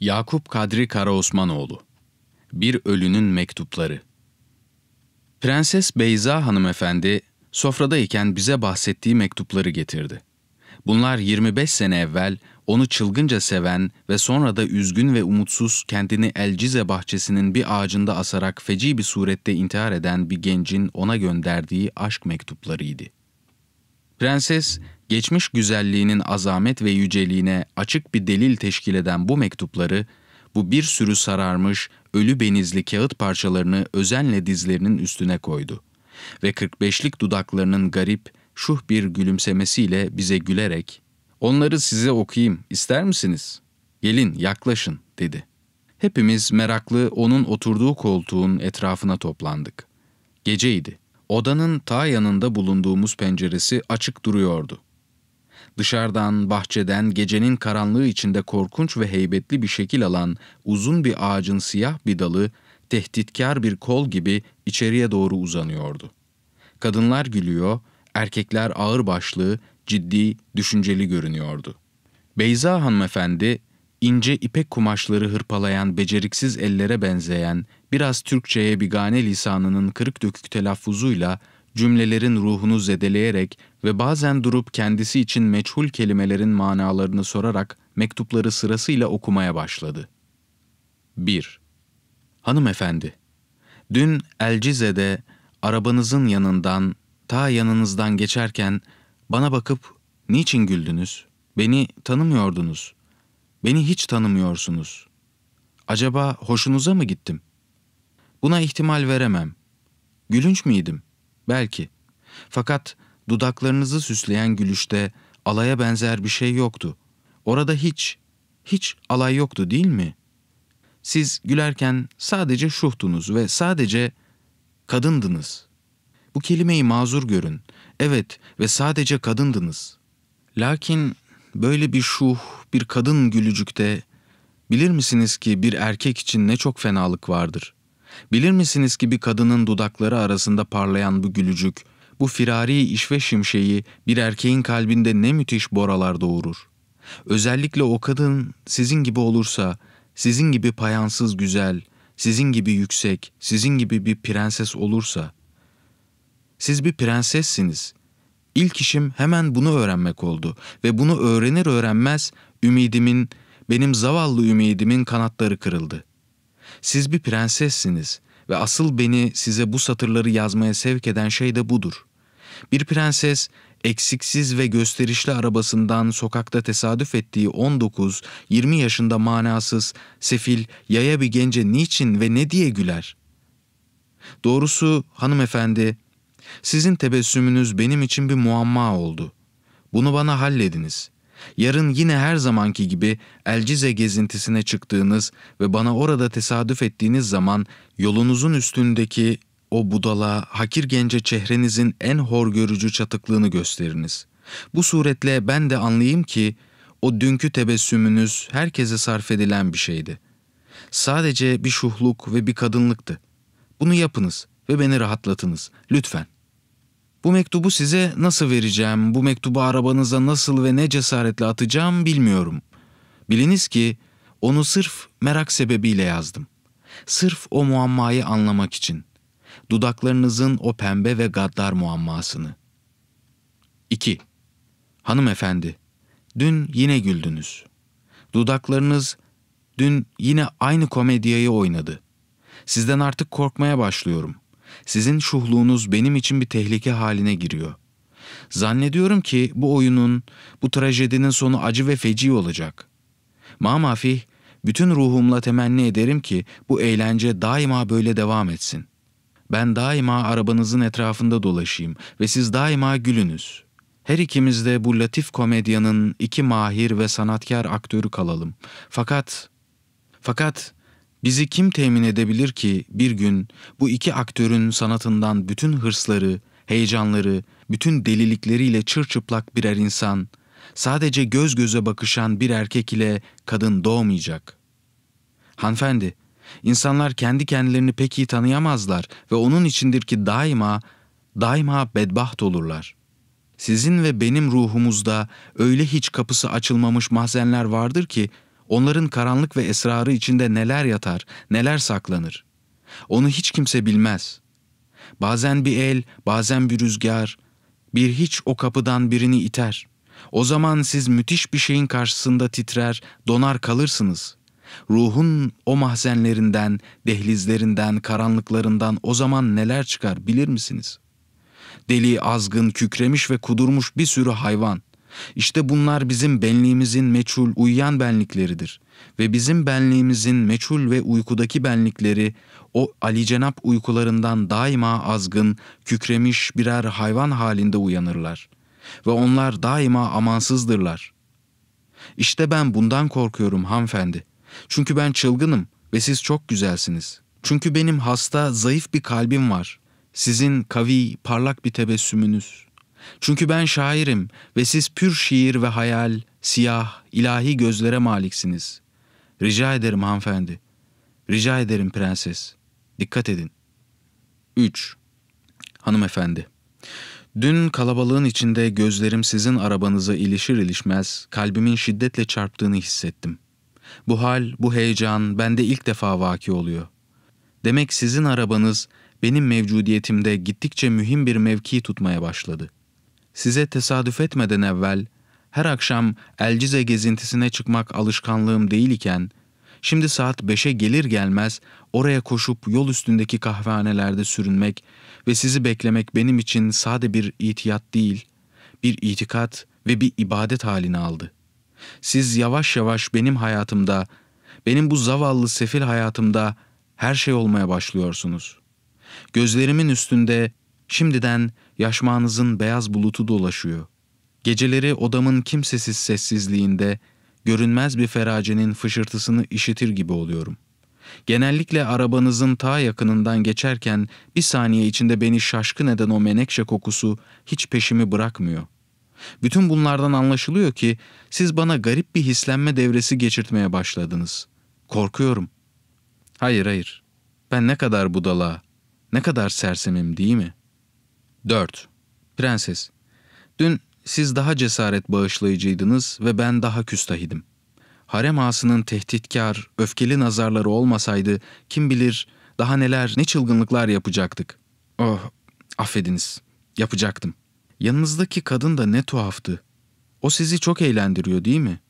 Yakup Kadri Karaosmanoğlu Bir Ölünün Mektupları Prenses Beyza hanımefendi sofradayken bize bahsettiği mektupları getirdi. Bunlar 25 sene evvel onu çılgınca seven ve sonra da üzgün ve umutsuz kendini Elcize bahçesinin bir ağacında asarak feci bir surette intihar eden bir gencin ona gönderdiği aşk mektuplarıydı. Prenses, geçmiş güzelliğinin azamet ve yüceliğine açık bir delil teşkil eden bu mektupları, bu bir sürü sararmış, ölü benizli kağıt parçalarını özenle dizlerinin üstüne koydu ve 45'lik dudaklarının garip, şuh bir gülümsemesiyle bize gülerek ''Onları size okuyayım, ister misiniz? Gelin, yaklaşın.'' dedi. Hepimiz meraklı onun oturduğu koltuğun etrafına toplandık. Geceydi. Odanın ta yanında bulunduğumuz penceresi açık duruyordu. Dışarıdan, bahçeden, gecenin karanlığı içinde korkunç ve heybetli bir şekil alan uzun bir ağacın siyah bir dalı, tehditkar bir kol gibi içeriye doğru uzanıyordu. Kadınlar gülüyor, erkekler ağır başlı, ciddi, düşünceli görünüyordu. Beyza hanımefendi, ince ipek kumaşları hırpalayan beceriksiz ellere benzeyen biraz Türkçe'ye bigane lisanının kırık dökük telaffuzuyla cümlelerin ruhunu zedeleyerek ve bazen durup kendisi için meçhul kelimelerin manalarını sorarak mektupları sırasıyla okumaya başladı. 1. Hanımefendi, dün Elcize'de arabanızın yanından, ta yanınızdan geçerken bana bakıp niçin güldünüz? Beni tanımıyordunuz. Beni hiç tanımıyorsunuz. Acaba hoşunuza mı gittim? Buna ihtimal veremem. Gülünç miydim? Belki. Fakat dudaklarınızı süsleyen gülüşte alaya benzer bir şey yoktu. Orada hiç, hiç alay yoktu değil mi? Siz gülerken sadece şuhtunuz ve sadece kadındınız. Bu kelimeyi mazur görün. Evet ve sadece kadındınız. Lakin böyle bir şuh, bir kadın gülücükte bilir misiniz ki bir erkek için ne çok fenalık vardır. Bilir misiniz ki bir kadının dudakları arasında parlayan bu gülücük, bu firari işve şimşeği bir erkeğin kalbinde ne müthiş boralar doğurur. Özellikle o kadın sizin gibi olursa, sizin gibi payansız güzel, sizin gibi yüksek, sizin gibi bir prenses olursa. Siz bir prensessiniz. İlk işim hemen bunu öğrenmek oldu ve bunu öğrenir öğrenmez ümidimin, benim zavallı ümidimin kanatları kırıldı.'' Siz bir prensessiniz ve asıl beni size bu satırları yazmaya sevk eden şey de budur. Bir prenses eksiksiz ve gösterişli arabasından sokakta tesadüf ettiği 19-20 yaşında manasız, sefil, yaya bir gence niçin ve ne diye güler? Doğrusu hanımefendi, sizin tebessümünüz benim için bir muamma oldu. Bunu bana hallediniz yarın yine her zamanki gibi Elcize gezintisine çıktığınız ve bana orada tesadüf ettiğiniz zaman yolunuzun üstündeki o budala, hakir gence çehrenizin en hor görücü çatıklığını gösteriniz. Bu suretle ben de anlayayım ki o dünkü tebessümünüz herkese sarf edilen bir şeydi. Sadece bir şuhluk ve bir kadınlıktı. Bunu yapınız ve beni rahatlatınız, lütfen. Bu mektubu size nasıl vereceğim, bu mektubu arabanıza nasıl ve ne cesaretle atacağım bilmiyorum. Biliniz ki onu sırf merak sebebiyle yazdım. Sırf o muammayı anlamak için. Dudaklarınızın o pembe ve gaddar muammasını. 2. Hanımefendi, dün yine güldünüz. Dudaklarınız dün yine aynı komediyayı oynadı. Sizden artık korkmaya başlıyorum.'' Sizin şuhluğunuz benim için bir tehlike haline giriyor. Zannediyorum ki bu oyunun, bu trajedinin sonu acı ve feci olacak. Mamafih, bütün ruhumla temenni ederim ki bu eğlence daima böyle devam etsin. Ben daima arabanızın etrafında dolaşayım ve siz daima gülünüz. Her ikimiz de bu latif komedyanın iki mahir ve sanatkar aktörü kalalım. Fakat, fakat Bizi kim temin edebilir ki bir gün bu iki aktörün sanatından bütün hırsları, heyecanları, bütün delilikleriyle çırçıplak birer insan, sadece göz göze bakışan bir erkek ile kadın doğmayacak. Hanfendi, insanlar kendi kendilerini pek iyi tanıyamazlar ve onun içindir ki daima, daima bedbaht olurlar. Sizin ve benim ruhumuzda öyle hiç kapısı açılmamış mahzenler vardır ki Onların karanlık ve esrarı içinde neler yatar, neler saklanır. Onu hiç kimse bilmez. Bazen bir el, bazen bir rüzgar, bir hiç o kapıdan birini iter. O zaman siz müthiş bir şeyin karşısında titrer, donar kalırsınız. Ruhun o mahzenlerinden, dehlizlerinden, karanlıklarından o zaman neler çıkar bilir misiniz? Deli, azgın, kükremiş ve kudurmuş bir sürü hayvan. İşte bunlar bizim benliğimizin meçhul uyuyan benlikleridir. Ve bizim benliğimizin meçhul ve uykudaki benlikleri o Ali Cenap uykularından daima azgın, kükremiş birer hayvan halinde uyanırlar. Ve onlar daima amansızdırlar. İşte ben bundan korkuyorum hanımefendi. Çünkü ben çılgınım ve siz çok güzelsiniz. Çünkü benim hasta, zayıf bir kalbim var. Sizin kavi, parlak bir tebessümünüz.'' Çünkü ben şairim ve siz pür şiir ve hayal, siyah, ilahi gözlere maliksiniz. Rica ederim hanımefendi. Rica ederim prenses. Dikkat edin. 3. Hanımefendi. Dün kalabalığın içinde gözlerim sizin arabanıza ilişir ilişmez kalbimin şiddetle çarptığını hissettim. Bu hal, bu heyecan bende ilk defa vaki oluyor. Demek sizin arabanız benim mevcudiyetimde gittikçe mühim bir mevki tutmaya başladı size tesadüf etmeden evvel her akşam Elcize gezintisine çıkmak alışkanlığım değil iken, şimdi saat beşe gelir gelmez oraya koşup yol üstündeki kahvehanelerde sürünmek ve sizi beklemek benim için sade bir itiyat değil, bir itikat ve bir ibadet halini aldı. Siz yavaş yavaş benim hayatımda, benim bu zavallı sefil hayatımda her şey olmaya başlıyorsunuz. Gözlerimin üstünde Şimdiden yaşmağınızın beyaz bulutu dolaşıyor. Geceleri odamın kimsesiz sessizliğinde görünmez bir feracenin fışırtısını işitir gibi oluyorum. Genellikle arabanızın ta yakınından geçerken bir saniye içinde beni şaşkın eden o menekşe kokusu hiç peşimi bırakmıyor. Bütün bunlardan anlaşılıyor ki siz bana garip bir hislenme devresi geçirtmeye başladınız. Korkuyorum. Hayır hayır. Ben ne kadar budala, ne kadar sersemim değil mi?'' 4. Prenses, dün siz daha cesaret bağışlayıcıydınız ve ben daha küstahidim. Harem ağasının tehditkar, öfkeli nazarları olmasaydı kim bilir daha neler, ne çılgınlıklar yapacaktık. Oh, affediniz, yapacaktım. Yanınızdaki kadın da ne tuhaftı. O sizi çok eğlendiriyor değil mi?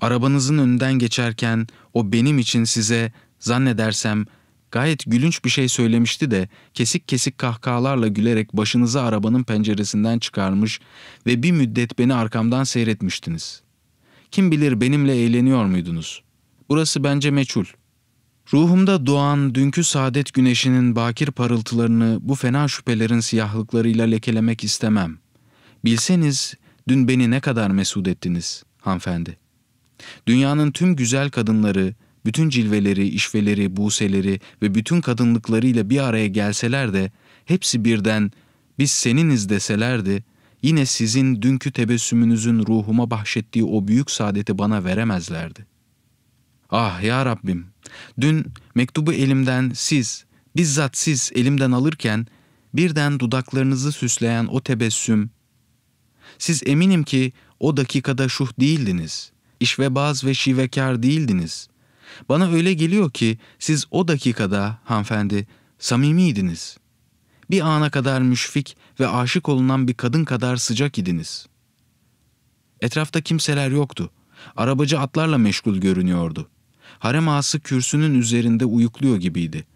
Arabanızın önünden geçerken o benim için size zannedersem gayet gülünç bir şey söylemişti de kesik kesik kahkahalarla gülerek başınızı arabanın penceresinden çıkarmış ve bir müddet beni arkamdan seyretmiştiniz. Kim bilir benimle eğleniyor muydunuz? Burası bence meçhul. Ruhumda doğan dünkü saadet güneşinin bakir parıltılarını bu fena şüphelerin siyahlıklarıyla lekelemek istemem. Bilseniz dün beni ne kadar mesut ettiniz hanımefendi. Dünyanın tüm güzel kadınları, bütün cilveleri, işveleri, buseleri ve bütün kadınlıklarıyla bir araya gelseler de hepsi birden biz seniniz deselerdi, yine sizin dünkü tebessümünüzün ruhuma bahşettiği o büyük saadeti bana veremezlerdi. Ah ya Rabbim, dün mektubu elimden siz, bizzat siz elimden alırken birden dudaklarınızı süsleyen o tebessüm, siz eminim ki o dakikada şuh değildiniz, işvebaz ve şivekar değildiniz.'' Bana öyle geliyor ki siz o dakikada hanımefendi samimiydiniz. Bir ana kadar müşfik ve aşık olunan bir kadın kadar sıcak idiniz. Etrafta kimseler yoktu. Arabacı atlarla meşgul görünüyordu. Harem ağası kürsünün üzerinde uyukluyor gibiydi.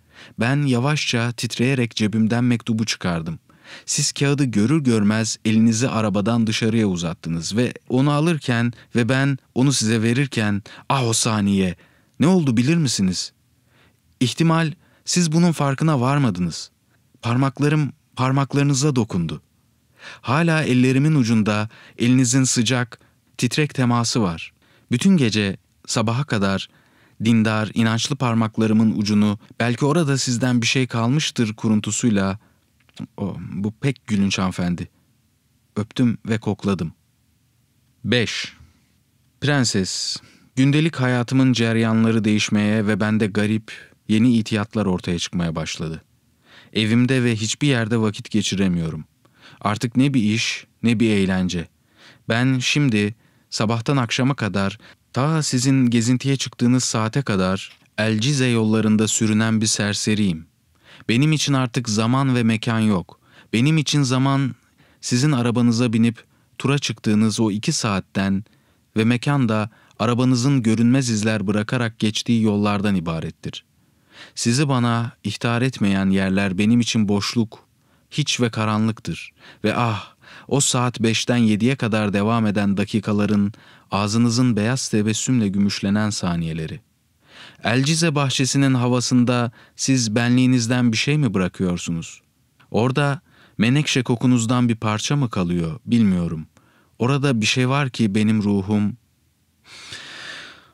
Ben yavaşça titreyerek cebimden mektubu çıkardım. Siz kağıdı görür görmez elinizi arabadan dışarıya uzattınız ve onu alırken ve ben onu size verirken ah o saniye ne oldu bilir misiniz? İhtimal siz bunun farkına varmadınız. Parmaklarım parmaklarınıza dokundu. Hala ellerimin ucunda elinizin sıcak, titrek teması var. Bütün gece sabaha kadar dindar, inançlı parmaklarımın ucunu belki orada sizden bir şey kalmıştır kuruntusuyla o, bu pek gülünç hanımefendi. Öptüm ve kokladım. 5. Prenses Gündelik hayatımın ceryanları değişmeye ve bende garip, yeni ihtiyatlar ortaya çıkmaya başladı. Evimde ve hiçbir yerde vakit geçiremiyorum. Artık ne bir iş, ne bir eğlence. Ben şimdi sabahtan akşama kadar, ta sizin gezintiye çıktığınız saate kadar Elcize yollarında sürünen bir serseriyim. Benim için artık zaman ve mekan yok. Benim için zaman sizin arabanıza binip tura çıktığınız o iki saatten ve mekan da arabanızın görünmez izler bırakarak geçtiği yollardan ibarettir. Sizi bana ihtar etmeyen yerler benim için boşluk, hiç ve karanlıktır ve ah o saat beşten yediye kadar devam eden dakikaların ağzınızın beyaz tebessümle gümüşlenen saniyeleri. Elcize bahçesinin havasında siz benliğinizden bir şey mi bırakıyorsunuz? Orada menekşe kokunuzdan bir parça mı kalıyor bilmiyorum. Orada bir şey var ki benim ruhum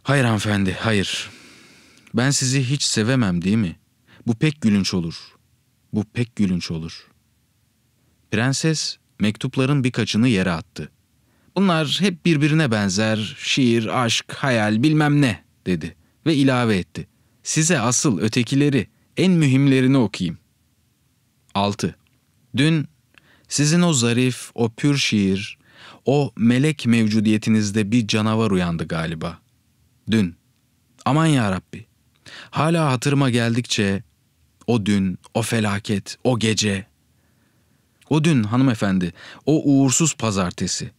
Hayır hanımefendi, hayır. Ben sizi hiç sevemem değil mi? Bu pek gülünç olur. Bu pek gülünç olur. Prenses mektupların birkaçını yere attı. Bunlar hep birbirine benzer, şiir, aşk, hayal bilmem ne dedi ve ilave etti. Size asıl ötekileri, en mühimlerini okuyayım. 6. Dün sizin o zarif, o pür şiir, o melek mevcudiyetinizde bir canavar uyandı galiba. Dün. Aman ya Rabbi. Hala hatırıma geldikçe o dün, o felaket, o gece. O dün hanımefendi, o uğursuz pazartesi.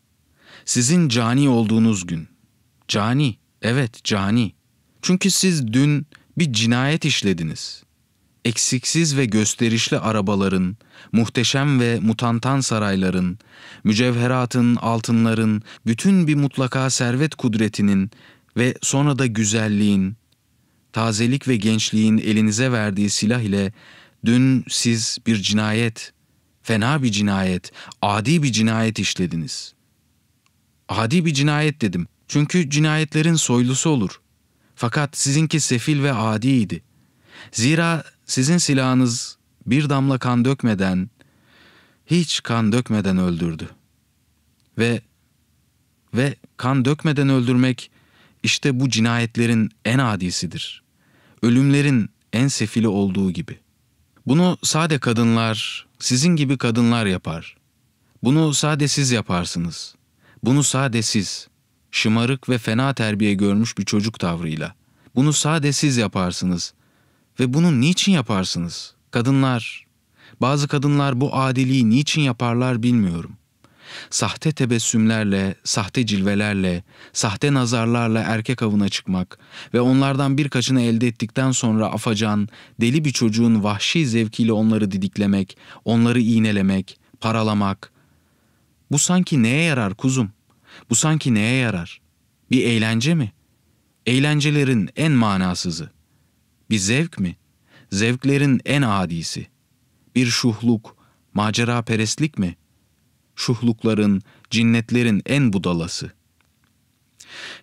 Sizin cani olduğunuz gün. Cani, evet cani. Çünkü siz dün bir cinayet işlediniz eksiksiz ve gösterişli arabaların, muhteşem ve mutantan sarayların, mücevheratın, altınların, bütün bir mutlaka servet kudretinin ve sonra da güzelliğin, tazelik ve gençliğin elinize verdiği silah ile dün siz bir cinayet, fena bir cinayet, adi bir cinayet işlediniz. Adi bir cinayet dedim. Çünkü cinayetlerin soylusu olur. Fakat sizinki sefil ve adiydi. Zira sizin silahınız bir damla kan dökmeden, hiç kan dökmeden öldürdü. Ve ve kan dökmeden öldürmek işte bu cinayetlerin en adisidir. Ölümlerin en sefili olduğu gibi. Bunu sade kadınlar, sizin gibi kadınlar yapar. Bunu sade siz yaparsınız. Bunu sade siz, şımarık ve fena terbiye görmüş bir çocuk tavrıyla. Bunu sade siz yaparsınız. Ve bunu niçin yaparsınız? Kadınlar, bazı kadınlar bu adiliği niçin yaparlar bilmiyorum. Sahte tebessümlerle, sahte cilvelerle, sahte nazarlarla erkek avına çıkmak ve onlardan birkaçını elde ettikten sonra afacan, deli bir çocuğun vahşi zevkiyle onları didiklemek, onları iğnelemek, paralamak. Bu sanki neye yarar kuzum? Bu sanki neye yarar? Bir eğlence mi? Eğlencelerin en manasızı. Bir zevk mi? Zevklerin en adisi. Bir şuhluk, macera perestlik mi? Şuhlukların, cinnetlerin en budalası.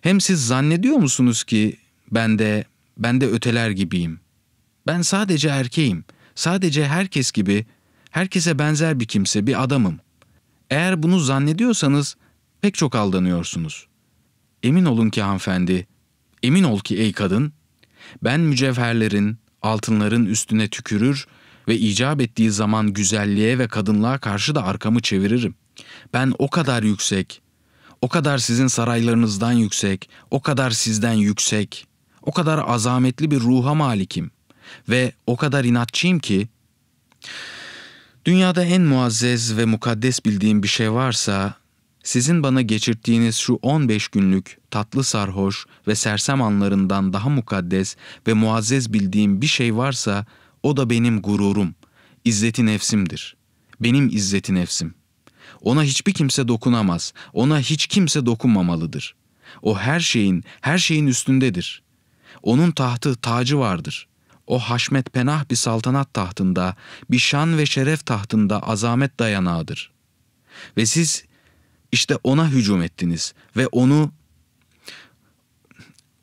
Hem siz zannediyor musunuz ki ben de, ben de öteler gibiyim. Ben sadece erkeğim, sadece herkes gibi, herkese benzer bir kimse, bir adamım. Eğer bunu zannediyorsanız pek çok aldanıyorsunuz. Emin olun ki hanımefendi, emin ol ki ey kadın, ben mücevherlerin, altınların üstüne tükürür ve icap ettiği zaman güzelliğe ve kadınlığa karşı da arkamı çeviririm. Ben o kadar yüksek, o kadar sizin saraylarınızdan yüksek, o kadar sizden yüksek, o kadar azametli bir ruha malikim ve o kadar inatçıyım ki dünyada en muazzez ve mukaddes bildiğim bir şey varsa sizin bana geçirttiğiniz şu 15 günlük tatlı sarhoş ve sersem anlarından daha mukaddes ve muazzez bildiğim bir şey varsa o da benim gururum, izzeti nefsimdir. Benim izzeti nefsim. Ona hiçbir kimse dokunamaz, ona hiç kimse dokunmamalıdır. O her şeyin, her şeyin üstündedir. Onun tahtı, tacı vardır.'' o haşmet penah bir saltanat tahtında, bir şan ve şeref tahtında azamet dayanağıdır. Ve siz işte ona hücum ettiniz ve onu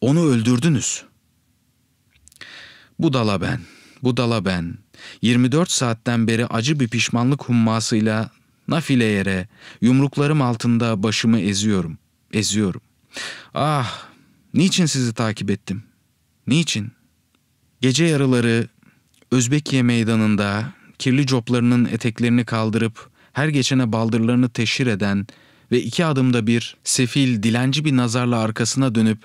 onu öldürdünüz. Budala ben, budala ben. 24 saatten beri acı bir pişmanlık hummasıyla nafile yere, yumruklarım altında başımı eziyorum, eziyorum. Ah, niçin sizi takip ettim? Niçin? Gece yarıları Özbekiye meydanında kirli coplarının eteklerini kaldırıp her geçene baldırlarını teşhir eden ve iki adımda bir sefil, dilenci bir nazarla arkasına dönüp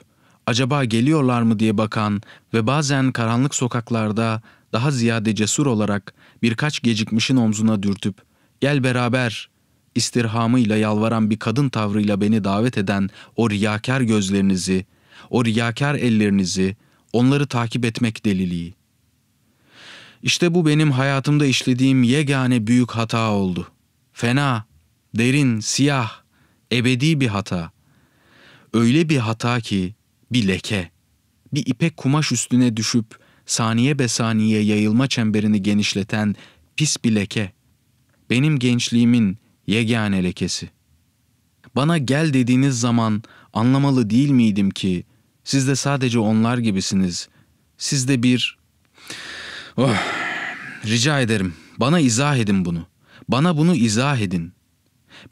acaba geliyorlar mı diye bakan ve bazen karanlık sokaklarda daha ziyade cesur olarak birkaç gecikmişin omzuna dürtüp gel beraber istirhamıyla yalvaran bir kadın tavrıyla beni davet eden o riyakar gözlerinizi, o riyakar ellerinizi, onları takip etmek deliliği. İşte bu benim hayatımda işlediğim yegane büyük hata oldu. Fena, derin, siyah, Ebedi bir hata. Öyle bir hata ki bir leke. Bir ipek kumaş üstüne düşüp saniye be saniye yayılma çemberini genişleten pis bir leke. Benim gençliğimin yegane lekesi. Bana gel dediğiniz zaman anlamalı değil miydim ki siz de sadece onlar gibisiniz. Siz de bir... Oh, rica ederim bana izah edin bunu. Bana bunu izah edin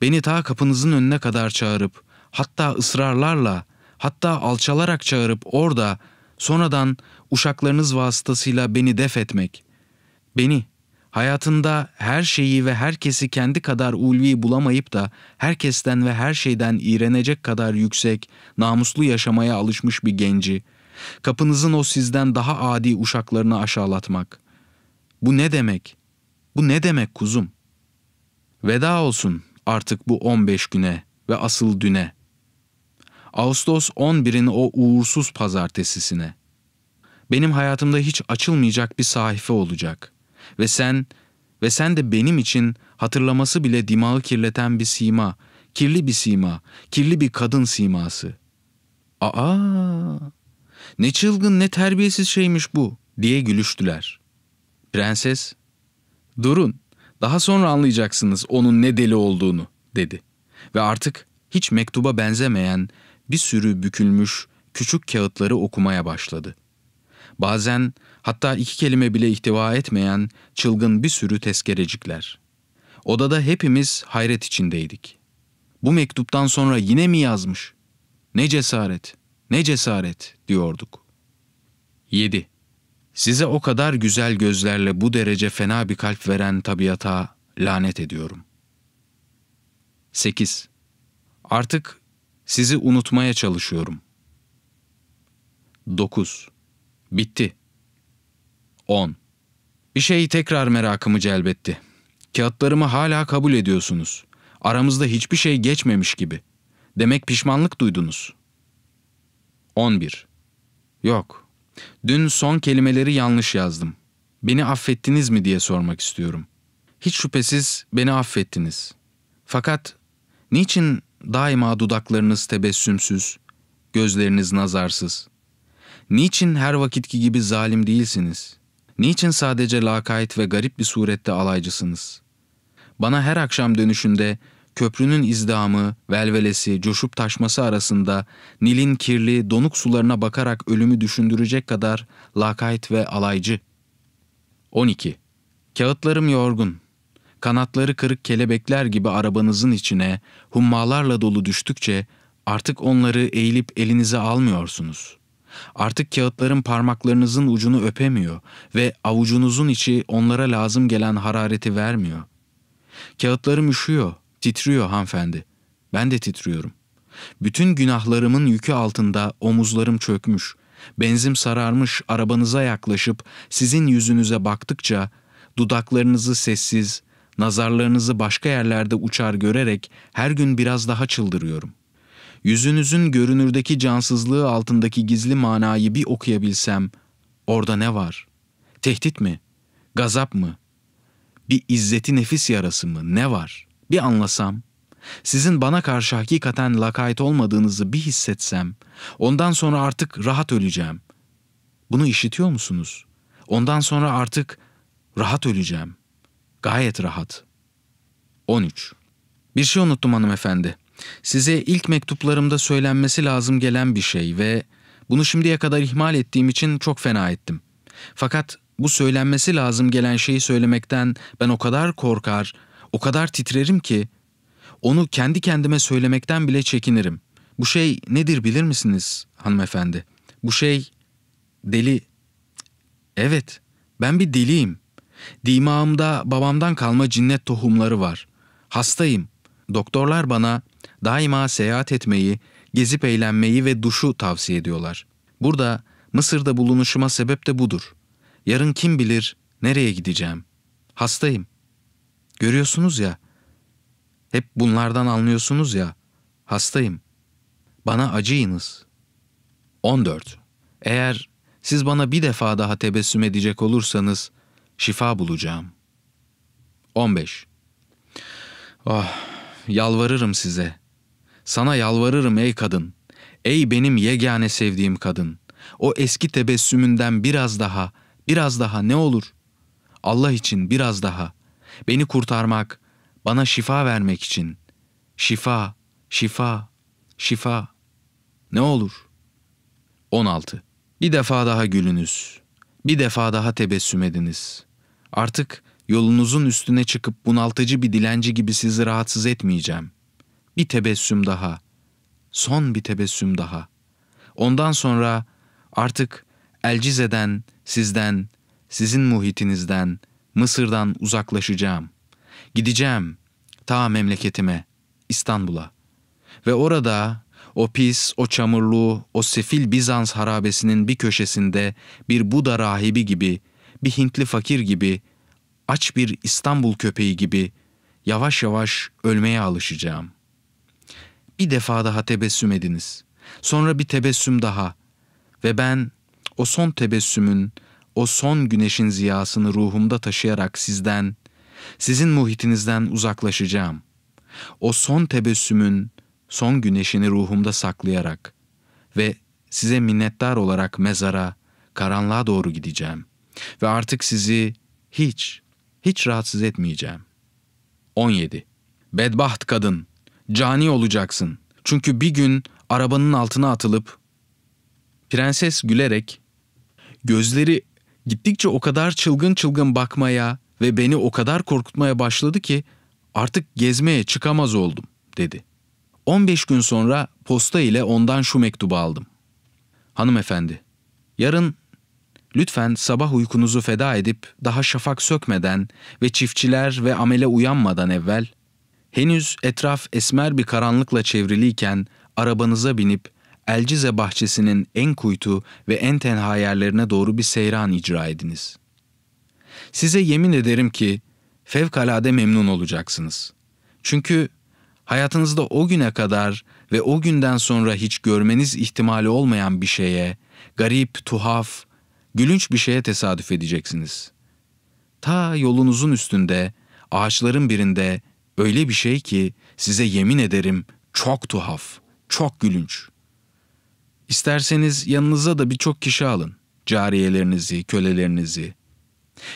beni ta kapınızın önüne kadar çağırıp, hatta ısrarlarla, hatta alçalarak çağırıp orada, sonradan uşaklarınız vasıtasıyla beni def etmek, beni, hayatında her şeyi ve herkesi kendi kadar ulvi bulamayıp da herkesten ve her şeyden iğrenecek kadar yüksek, namuslu yaşamaya alışmış bir genci, kapınızın o sizden daha adi uşaklarını aşağılatmak. Bu ne demek? Bu ne demek kuzum? Veda olsun.'' artık bu 15 güne ve asıl düne. Ağustos 11'in o uğursuz pazartesisine. Benim hayatımda hiç açılmayacak bir sahife olacak. Ve sen, ve sen de benim için hatırlaması bile dimağı kirleten bir sima, kirli bir sima, kirli bir kadın siması. Aa, ne çılgın ne terbiyesiz şeymiş bu diye gülüştüler. Prenses, durun daha sonra anlayacaksınız onun ne deli olduğunu dedi. Ve artık hiç mektuba benzemeyen bir sürü bükülmüş küçük kağıtları okumaya başladı. Bazen hatta iki kelime bile ihtiva etmeyen çılgın bir sürü tezkerecikler. Odada hepimiz hayret içindeydik. Bu mektuptan sonra yine mi yazmış? Ne cesaret, ne cesaret diyorduk. 7. Size o kadar güzel gözlerle bu derece fena bir kalp veren tabiata lanet ediyorum. 8. Artık sizi unutmaya çalışıyorum. 9. Bitti. 10. Bir şey tekrar merakımı celbetti. Kağıtlarımı hala kabul ediyorsunuz. Aramızda hiçbir şey geçmemiş gibi. Demek pişmanlık duydunuz. 11. Yok.'' Dün son kelimeleri yanlış yazdım. Beni affettiniz mi diye sormak istiyorum. Hiç şüphesiz beni affettiniz. Fakat niçin daima dudaklarınız tebessümsüz, gözleriniz nazarsız? Niçin her vakitki gibi zalim değilsiniz? Niçin sadece lakayt ve garip bir surette alaycısınız? Bana her akşam dönüşünde köprünün izdamı, velvelesi, coşup taşması arasında Nil'in kirli, donuk sularına bakarak ölümü düşündürecek kadar lakayt ve alaycı. 12. Kağıtlarım yorgun. Kanatları kırık kelebekler gibi arabanızın içine hummalarla dolu düştükçe artık onları eğilip elinize almıyorsunuz. Artık kağıtların parmaklarınızın ucunu öpemiyor ve avucunuzun içi onlara lazım gelen harareti vermiyor. Kağıtlarım üşüyor.'' Titriyor hanımefendi. Ben de titriyorum. Bütün günahlarımın yükü altında omuzlarım çökmüş. Benzim sararmış arabanıza yaklaşıp sizin yüzünüze baktıkça dudaklarınızı sessiz, nazarlarınızı başka yerlerde uçar görerek her gün biraz daha çıldırıyorum. Yüzünüzün görünürdeki cansızlığı altındaki gizli manayı bir okuyabilsem, orada ne var? Tehdit mi? Gazap mı? Bir izzeti nefis yarası mı? Ne var?'' bir anlasam, sizin bana karşı hakikaten lakayt olmadığınızı bir hissetsem, ondan sonra artık rahat öleceğim. Bunu işitiyor musunuz? Ondan sonra artık rahat öleceğim. Gayet rahat. 13. Bir şey unuttum hanımefendi. Size ilk mektuplarımda söylenmesi lazım gelen bir şey ve bunu şimdiye kadar ihmal ettiğim için çok fena ettim. Fakat bu söylenmesi lazım gelen şeyi söylemekten ben o kadar korkar, o kadar titrerim ki onu kendi kendime söylemekten bile çekinirim. Bu şey nedir bilir misiniz hanımefendi? Bu şey deli. Evet, ben bir deliyim. Dimağımda babamdan kalma cinnet tohumları var. Hastayım. Doktorlar bana daima seyahat etmeyi, gezip eğlenmeyi ve duşu tavsiye ediyorlar. Burada Mısır'da bulunuşuma sebep de budur. Yarın kim bilir nereye gideceğim? Hastayım. Görüyorsunuz ya. Hep bunlardan anlıyorsunuz ya. Hastayım. Bana acıyınız. 14. Eğer siz bana bir defa daha tebessüm edecek olursanız şifa bulacağım. 15. Oh, ah, yalvarırım size. Sana yalvarırım ey kadın. Ey benim yegane sevdiğim kadın. O eski tebessümünden biraz daha, biraz daha ne olur? Allah için biraz daha.'' beni kurtarmak, bana şifa vermek için. Şifa, şifa, şifa. Ne olur? 16. Bir defa daha gülünüz. Bir defa daha tebessüm ediniz. Artık yolunuzun üstüne çıkıp bunaltıcı bir dilenci gibi sizi rahatsız etmeyeceğim. Bir tebessüm daha. Son bir tebessüm daha. Ondan sonra artık elciz eden sizden, sizin muhitinizden, Mısır'dan uzaklaşacağım. Gideceğim ta memleketime, İstanbul'a. Ve orada o pis, o çamurlu, o sefil Bizans harabesinin bir köşesinde bir Buda rahibi gibi, bir Hintli fakir gibi, aç bir İstanbul köpeği gibi yavaş yavaş ölmeye alışacağım. Bir defa daha tebessüm ediniz. Sonra bir tebessüm daha. Ve ben o son tebessümün o son güneşin ziyasını ruhumda taşıyarak sizden, sizin muhitinizden uzaklaşacağım. O son tebessümün son güneşini ruhumda saklayarak ve size minnettar olarak mezara, karanlığa doğru gideceğim ve artık sizi hiç, hiç rahatsız etmeyeceğim. 17. Bedbaht kadın, cani olacaksın. Çünkü bir gün arabanın altına atılıp Prenses gülerek gözleri gittikçe o kadar çılgın çılgın bakmaya ve beni o kadar korkutmaya başladı ki artık gezmeye çıkamaz oldum dedi. 15 gün sonra posta ile ondan şu mektubu aldım. Hanımefendi, yarın lütfen sabah uykunuzu feda edip daha şafak sökmeden ve çiftçiler ve amele uyanmadan evvel, henüz etraf esmer bir karanlıkla çevriliyken arabanıza binip Elcize bahçesinin en kuytu ve en tenha yerlerine doğru bir seyran icra ediniz. Size yemin ederim ki fevkalade memnun olacaksınız. Çünkü hayatınızda o güne kadar ve o günden sonra hiç görmeniz ihtimali olmayan bir şeye, garip, tuhaf, gülünç bir şeye tesadüf edeceksiniz. Ta yolunuzun üstünde, ağaçların birinde öyle bir şey ki size yemin ederim çok tuhaf, çok gülünç.'' İsterseniz yanınıza da birçok kişi alın. Cariyelerinizi, kölelerinizi.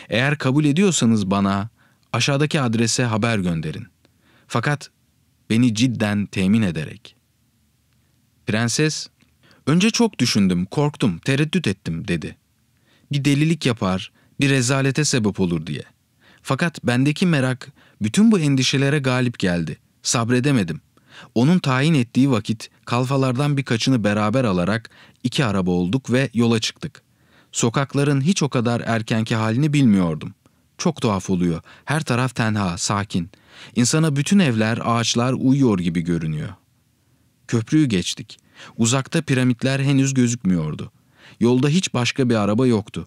Eğer kabul ediyorsanız bana aşağıdaki adrese haber gönderin. Fakat beni cidden temin ederek. Prenses, önce çok düşündüm, korktum, tereddüt ettim dedi. Bir delilik yapar, bir rezalete sebep olur diye. Fakat bendeki merak bütün bu endişelere galip geldi. Sabredemedim. Onun tayin ettiği vakit kalfalardan birkaçını beraber alarak iki araba olduk ve yola çıktık. Sokakların hiç o kadar erkenki halini bilmiyordum. Çok tuhaf oluyor. Her taraf tenha, sakin. İnsana bütün evler, ağaçlar uyuyor gibi görünüyor. Köprüyü geçtik. Uzakta piramitler henüz gözükmüyordu. Yolda hiç başka bir araba yoktu.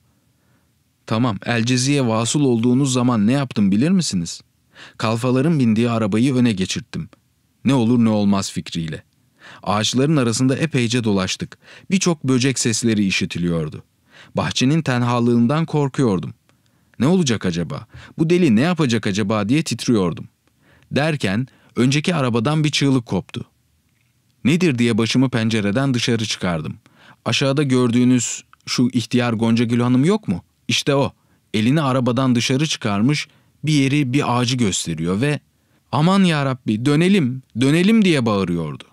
Tamam, Elcezi'ye vasıl olduğunuz zaman ne yaptım bilir misiniz? Kalfaların bindiği arabayı öne geçirttim.'' Ne olur ne olmaz fikriyle. Ağaçların arasında epeyce dolaştık. Birçok böcek sesleri işitiliyordu. Bahçenin tenhalığından korkuyordum. Ne olacak acaba? Bu deli ne yapacak acaba diye titriyordum. Derken önceki arabadan bir çığlık koptu. Nedir diye başımı pencereden dışarı çıkardım. Aşağıda gördüğünüz şu ihtiyar Gonca Gül Hanım yok mu? İşte o. Elini arabadan dışarı çıkarmış, bir yeri bir ağacı gösteriyor ve aman ya Rabbi dönelim, dönelim diye bağırıyordu.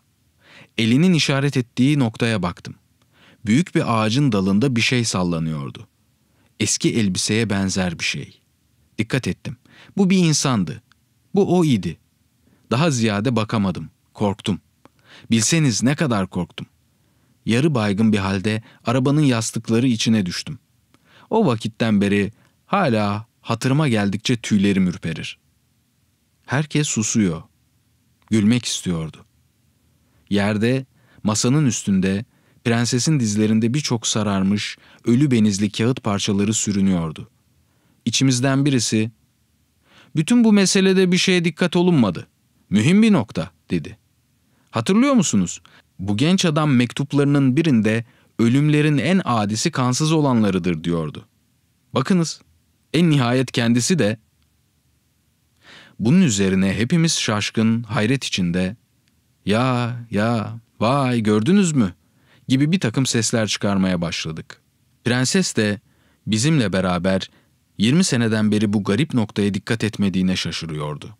Elinin işaret ettiği noktaya baktım. Büyük bir ağacın dalında bir şey sallanıyordu. Eski elbiseye benzer bir şey. Dikkat ettim. Bu bir insandı. Bu o idi. Daha ziyade bakamadım. Korktum. Bilseniz ne kadar korktum. Yarı baygın bir halde arabanın yastıkları içine düştüm. O vakitten beri hala hatırıma geldikçe tüylerim ürperir. Herkes susuyor. Gülmek istiyordu. Yerde, masanın üstünde, prensesin dizlerinde birçok sararmış, ölü benizli kağıt parçaları sürünüyordu. İçimizden birisi, ''Bütün bu meselede bir şeye dikkat olunmadı. Mühim bir nokta.'' dedi. Hatırlıyor musunuz? Bu genç adam mektuplarının birinde ölümlerin en adisi kansız olanlarıdır diyordu. Bakınız, en nihayet kendisi de bunun üzerine hepimiz şaşkın, hayret içinde ''Ya, ya, vay gördünüz mü?'' gibi bir takım sesler çıkarmaya başladık. Prenses de bizimle beraber 20 seneden beri bu garip noktaya dikkat etmediğine şaşırıyordu.